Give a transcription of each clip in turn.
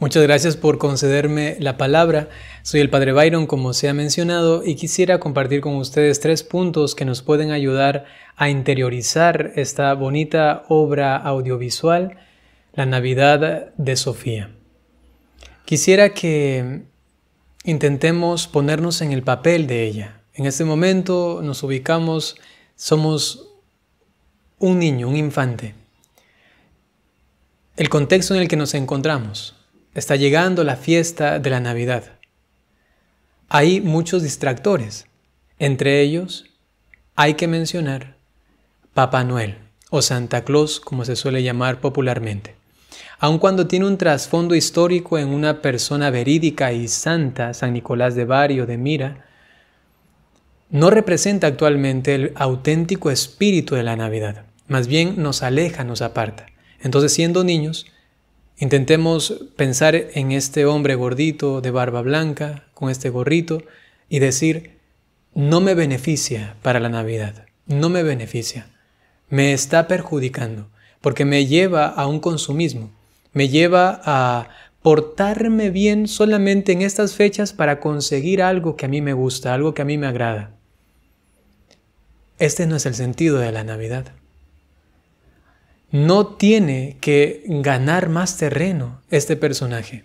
Muchas gracias por concederme la palabra. Soy el Padre Byron, como se ha mencionado, y quisiera compartir con ustedes tres puntos que nos pueden ayudar a interiorizar esta bonita obra audiovisual, La Navidad de Sofía. Quisiera que intentemos ponernos en el papel de ella. En este momento nos ubicamos, somos un niño, un infante. El contexto en el que nos encontramos, está llegando la fiesta de la Navidad. Hay muchos distractores. Entre ellos hay que mencionar Papá Noel o Santa Claus, como se suele llamar popularmente. Aun cuando tiene un trasfondo histórico en una persona verídica y santa, San Nicolás de Bari o de Mira, no representa actualmente el auténtico espíritu de la Navidad. Más bien nos aleja, nos aparta. Entonces, siendo niños, Intentemos pensar en este hombre gordito, de barba blanca, con este gorrito, y decir, no me beneficia para la Navidad, no me beneficia, me está perjudicando, porque me lleva a un consumismo, me lleva a portarme bien solamente en estas fechas para conseguir algo que a mí me gusta, algo que a mí me agrada. Este no es el sentido de la Navidad no tiene que ganar más terreno este personaje.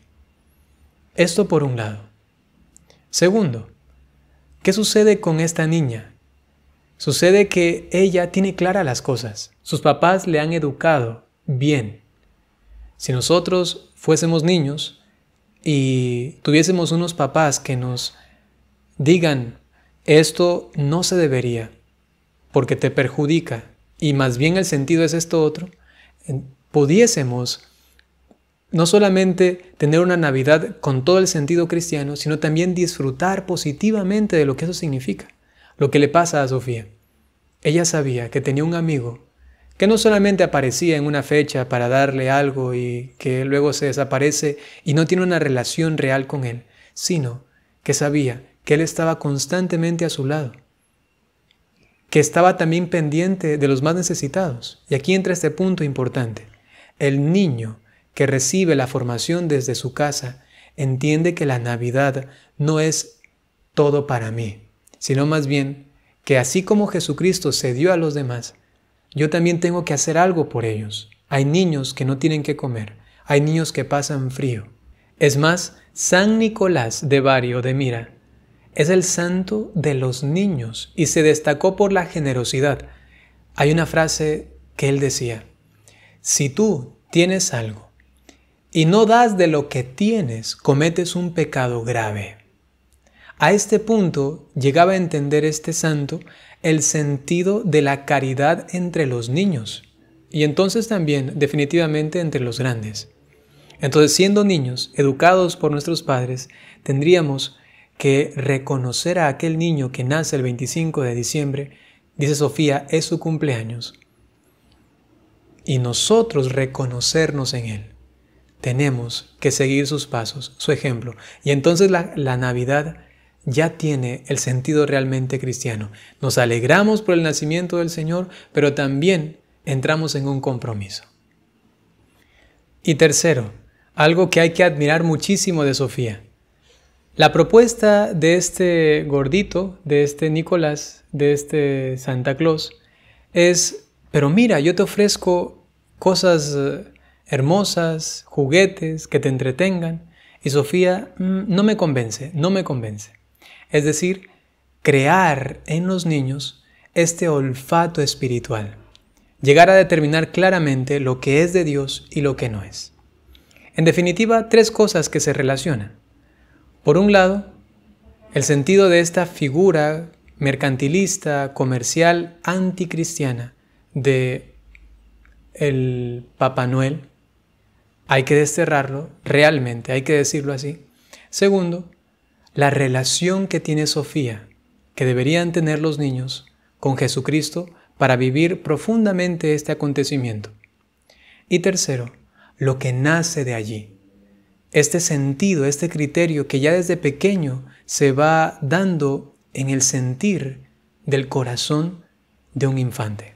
Esto por un lado. Segundo, ¿qué sucede con esta niña? Sucede que ella tiene claras las cosas. Sus papás le han educado bien. Si nosotros fuésemos niños y tuviésemos unos papás que nos digan, esto no se debería, porque te perjudica, y más bien el sentido es esto otro, pudiésemos no solamente tener una Navidad con todo el sentido cristiano, sino también disfrutar positivamente de lo que eso significa, lo que le pasa a Sofía. Ella sabía que tenía un amigo que no solamente aparecía en una fecha para darle algo y que luego se desaparece y no tiene una relación real con él, sino que sabía que él estaba constantemente a su lado que estaba también pendiente de los más necesitados. Y aquí entra este punto importante. El niño que recibe la formación desde su casa entiende que la Navidad no es todo para mí, sino más bien que así como Jesucristo se dio a los demás, yo también tengo que hacer algo por ellos. Hay niños que no tienen que comer, hay niños que pasan frío. Es más, San Nicolás de barrio de Mira es el santo de los niños y se destacó por la generosidad. Hay una frase que él decía, si tú tienes algo y no das de lo que tienes, cometes un pecado grave. A este punto llegaba a entender este santo el sentido de la caridad entre los niños y entonces también definitivamente entre los grandes. Entonces siendo niños, educados por nuestros padres, tendríamos que reconocer a aquel niño que nace el 25 de diciembre, dice Sofía, es su cumpleaños. Y nosotros reconocernos en él. Tenemos que seguir sus pasos, su ejemplo. Y entonces la, la Navidad ya tiene el sentido realmente cristiano. Nos alegramos por el nacimiento del Señor, pero también entramos en un compromiso. Y tercero, algo que hay que admirar muchísimo de Sofía la propuesta de este gordito, de este Nicolás, de este Santa Claus, es, pero mira, yo te ofrezco cosas eh, hermosas, juguetes que te entretengan, y Sofía mm, no me convence, no me convence. Es decir, crear en los niños este olfato espiritual, llegar a determinar claramente lo que es de Dios y lo que no es. En definitiva, tres cosas que se relacionan por un lado, el sentido de esta figura mercantilista, comercial, anticristiana de el Papá Noel, hay que desterrarlo realmente, hay que decirlo así. Segundo, la relación que tiene Sofía, que deberían tener los niños con Jesucristo para vivir profundamente este acontecimiento. Y tercero, lo que nace de allí, este sentido, este criterio que ya desde pequeño se va dando en el sentir del corazón de un infante.